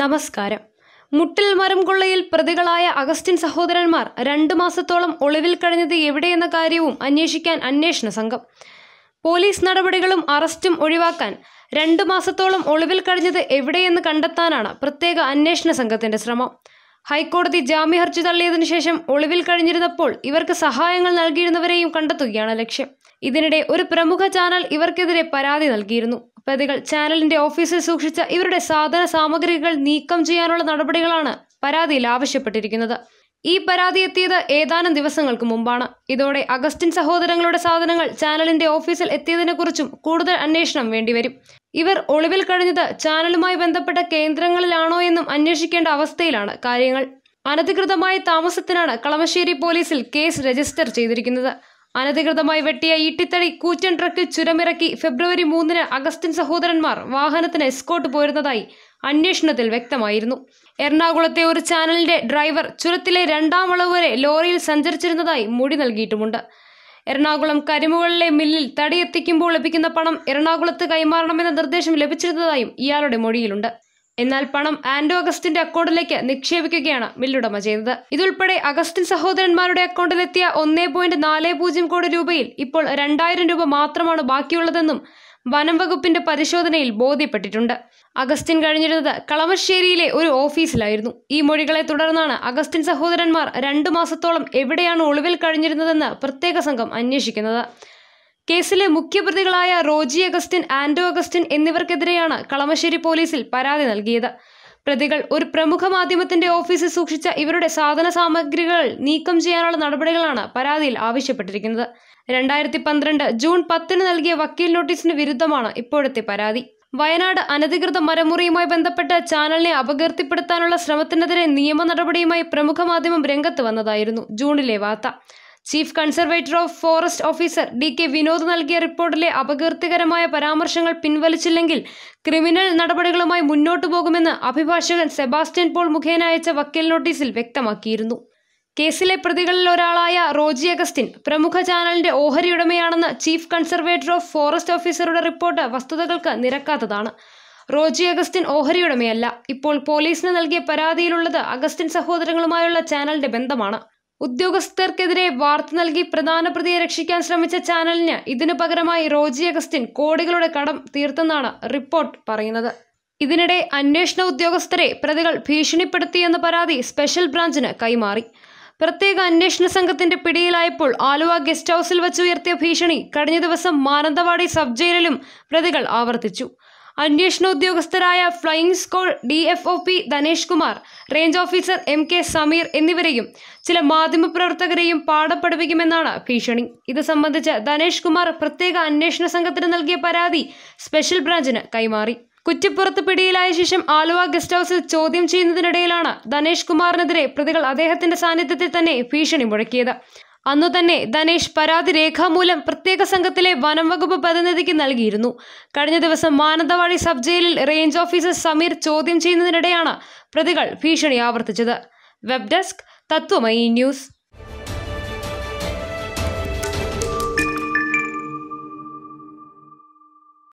നമസ്കാരം മുട്ടിൽ മരം കൊള്ളയിൽ പ്രതികളായ അഗസ്റ്റിൻ സഹോദരന്മാർ രണ്ട് മാസത്തോളം ഒളിവിൽ കഴിഞ്ഞത് എവിടെയെന്ന കാര്യവും അന്വേഷിക്കാൻ അന്വേഷണ സംഘം പോലീസ് നടപടികളും അറസ്റ്റും ഒഴിവാക്കാൻ രണ്ട് മാസത്തോളം ഒളിവിൽ കഴിഞ്ഞത് എവിടെയെന്ന് കണ്ടെത്താനാണ് പ്രത്യേക അന്വേഷണ സംഘത്തിന്റെ ശ്രമം ഹൈക്കോടതി ജാമ്യഹർജി തള്ളിയതിനു ശേഷം ഒളിവിൽ കഴിഞ്ഞിരുന്നപ്പോൾ ഇവർക്ക് സഹായങ്ങൾ നൽകിയിരുന്നവരെയും കണ്ടെത്തുകയാണ് ലക്ഷ്യം ഇതിനിടെ ഒരു പ്രമുഖ ചാനൽ ഇവർക്കെതിരെ പരാതി നൽകിയിരുന്നു പ്രതികൾ ചാനലിന്റെ ഓഫീസിൽ സൂക്ഷിച്ച ഇവരുടെ സാധന സാമഗ്രികൾ നീക്കം ചെയ്യാനുള്ള നടപടികളാണ് പരാതിയിൽ ആവശ്യപ്പെട്ടിരിക്കുന്നത് ഈ പരാതി എത്തിയത് ഏതാനും ദിവസങ്ങൾക്ക് മുമ്പാണ് ഇതോടെ അഗസ്റ്റിൻ സഹോദരങ്ങളുടെ സാധനങ്ങൾ ചാനലിന്റെ ഓഫീസിൽ എത്തിയതിനെക്കുറിച്ചും കൂടുതൽ അന്വേഷണം വേണ്ടിവരും ഇവർ ഒളിവിൽ കഴിഞ്ഞത് ചാനലുമായി ബന്ധപ്പെട്ട കേന്ദ്രങ്ങളിലാണോ എന്നും അന്വേഷിക്കേണ്ട അവസ്ഥയിലാണ് കാര്യങ്ങൾ അനധികൃതമായ താമസത്തിനാണ് കളമശ്ശേരി പോലീസിൽ കേസ് രജിസ്റ്റർ ചെയ്തിരിക്കുന്നത് അനധികൃതമായി വെട്ടിയ ഈട്ടിത്തടി കൂറ്റൻ ട്രക്കിൽ ചുരമിറക്കി ഫെബ്രുവരി മൂന്നിന് അഗസ്റ്റിൻ സഹോദരന്മാർ വാഹനത്തിന് എസ്കോട്ട് പോയിരുന്നതായി അന്വേഷണത്തിൽ വ്യക്തമായിരുന്നു എറണാകുളത്തെ ഒരു ചാനലിന്റെ ഡ്രൈവർ ചുരത്തിലെ രണ്ടാം വളവ് വരെ ലോറിയിൽ സഞ്ചരിച്ചിരുന്നതായി മൊഴി നൽകിയിട്ടുമുണ്ട് എറണാകുളം കരിമുകളിലെ മില്ലിൽ തടിയെത്തിക്കുമ്പോൾ ലഭിക്കുന്ന പണം എറണാകുളത്ത് കൈമാറണമെന്ന നിർദ്ദേശം ലഭിച്ചിരുന്നതായും ഇയാളുടെ മൊഴിയിലുണ്ട് എന്നാൽ പണം ആന്റോ അഗസ്റ്റിന്റെ അക്കൗണ്ടിലേക്ക് നിക്ഷേപിക്കുകയാണ് മില്ലുടമ ചെയ്യുന്നത് ഇതുൾപ്പെടെ അഗസ്റ്റിൻ സഹോദരന്മാരുടെ അക്കൗണ്ടിലെത്തിയ ഒന്നേ പോയിന്റ് നാല് പൂജ്യം കോടി രൂപയിൽ ഇപ്പോൾ രണ്ടായിരം രൂപ മാത്രമാണ് ബാക്കിയുള്ളതെന്നും വനം വകുപ്പിന്റെ പരിശോധനയിൽ ബോധ്യപ്പെട്ടിട്ടുണ്ട് അഗസ്റ്റിൻ കഴിഞ്ഞിരുന്നത് കളമശ്ശേരിയിലെ ഒരു ഓഫീസിലായിരുന്നു ഈ മൊഴികളെ തുടർന്നാണ് അഗസ്റ്റിൻ സഹോദരന്മാർ രണ്ടു മാസത്തോളം എവിടെയാണ് ഒളിവിൽ കഴിഞ്ഞിരുന്നതെന്ന് പ്രത്യേക സംഘം അന്വേഷിക്കുന്നത് കേസിലെ മുഖ്യപ്രതികളായ റോജി അഗസ്റ്റിൻ ആൻഡോ അഗസ്റ്റിൻ എന്നിവർക്കെതിരെയാണ് കളമശ്ശേരി പോലീസിൽ പരാതി നൽകിയത് പ്രതികൾ ഒരു പ്രമുഖ മാധ്യമത്തിന്റെ ഓഫീസിൽ സൂക്ഷിച്ച ഇവരുടെ സാധന സാമഗ്രികൾ നീക്കം ചെയ്യാനുള്ള നടപടികളാണ് പരാതിയിൽ ആവശ്യപ്പെട്ടിരിക്കുന്നത് രണ്ടായിരത്തി പന്ത്രണ്ട് ജൂൺ പത്തിന് നൽകിയ വക്കീൽ നോട്ടീസിന് വിരുദ്ധമാണ് ഇപ്പോഴത്തെ പരാതി വയനാട് അനധികൃത മരമുറിയുമായി ബന്ധപ്പെട്ട് ചാനലിനെ അപകീർത്തിപ്പെടുത്താനുള്ള ശ്രമത്തിനെതിരെ നിയമ നടപടിയുമായി പ്രമുഖ മാധ്യമം രംഗത്ത് വന്നതായിരുന്നു ജൂണിലെ വാർത്ത chief conservator of forest officer D K Vinod നൽകിയ റിപ്പോർട്ടിലെ അപകീർത്തികരമായ പരാമർശങ്ങൾ പിൻവലിച്ചില്ലെങ്കിൽ ക്രിമിനൽ നടപടികളുമായി മുന്നോട്ടു പോകുമെന്ന് അഭിഭാഷകൻ സെബാസ്റ്റ്യൻ പോൾ മുഖേന അയച്ച വക്കീൽ നോട്ടീസിൽ വ്യക്തമാക്കിയിരുന്നു കേസിലെ പ്രതികളിൽ ഒരാളായ റോജി അഗസ്റ്റിൻ പ്രമുഖ ചാനലിന്റെ ഓഹരി ചീഫ് കൺസർവേറ്റർ ഓഫ് ഫോറസ്റ്റ് ഓഫീസറുടെ റിപ്പോർട്ട് വസ്തുതകൾക്ക് നിരക്കാത്തതാണ് റോജി അഗസ്റ്റിൻ ഓഹരി ഉടമയല്ല ഇപ്പോൾ പോലീസിന് നൽകിയ പരാതിയിലുള്ളത് അഗസ്റ്റിൻ സഹോദരങ്ങളുമായുള്ള ചാനലിന്റെ ബന്ധമാണ് ഉദ്യോഗസ്ഥർക്കെതിരെ വാർത്ത നൽകി പ്രധാന പ്രതിയെ രക്ഷിക്കാൻ ശ്രമിച്ച ചാനലിന് ഇതിനു പകരമായി റോജി അഗസ്റ്റിൻ കോടികളുടെ കടം തീർത്തെന്നാണ് റിപ്പോർട്ട് പറയുന്നത് ഇതിനിടെ അന്വേഷണ ഉദ്യോഗസ്ഥരെ പ്രതികൾ ഭീഷണിപ്പെടുത്തിയെന്ന പരാതി സ്പെഷ്യൽ ബ്രാഞ്ചിന് കൈമാറി പ്രത്യേക അന്വേഷണ സംഘത്തിന്റെ പിടിയിലായപ്പോൾ ആലുവ ഗസ്റ്റ് ഹൌസിൽ വച്ചുയർത്തിയ ഭീഷണി കഴിഞ്ഞ ദിവസം മാനന്തവാടി സബ് ജയിലിലും പ്രതികൾ ആവർത്തിച്ചു അന്വേഷണ ഉദ്യോഗസ്ഥരായ flying squad D F O P Dhanesh Kumar range officer M K Sameer എന്നിവരെയും ചില മാധ്യമപ്രവർത്തകരെയും പാഠം പഠിപ്പിക്കുമെന്നാണ് ഭീഷണി ഇത് സംബന്ധിച്ച് ധനേഷ് കുമാർ പ്രത്യേക അന്വേഷണ സംഘത്തിന് നൽകിയ പരാതി സ്പെഷ്യൽ ബ്രാഞ്ചിന് കൈമാറി കുറ്റിപ്പുറത്ത് പിടിയിലായ ശേഷം ആലുവ ഗസ്റ്റ് ഹൌസിൽ ചോദ്യം ചെയ്യുന്നതിനിടയിലാണ് ധനേഷ് കുമാറിനെതിരെ പ്രതികൾ അദ്ദേഹത്തിന്റെ സാന്നിധ്യത്തിൽ തന്നെ ഭീഷണി മുഴക്കിയത് അന്നു തന്നെ ധനേഷ് പരാതി രേഖാമൂലം പ്രത്യേക സംഘത്തിലെ വനം വകുപ്പ് പ്രതിനിധിക്ക് നൽകിയിരുന്നു കഴിഞ്ഞ ദിവസം മാനന്തവാടി സബ് ജയിലിൽ റേഞ്ച് ഓഫീസർ സമീർ ചോദ്യം ചെയ്യുന്നതിനിടെയാണ് പ്രതികൾ ഭീഷണി ആവർത്തിച്ചത് വെബ് ഡെസ്ക് തത്വമയി ന്യൂസ്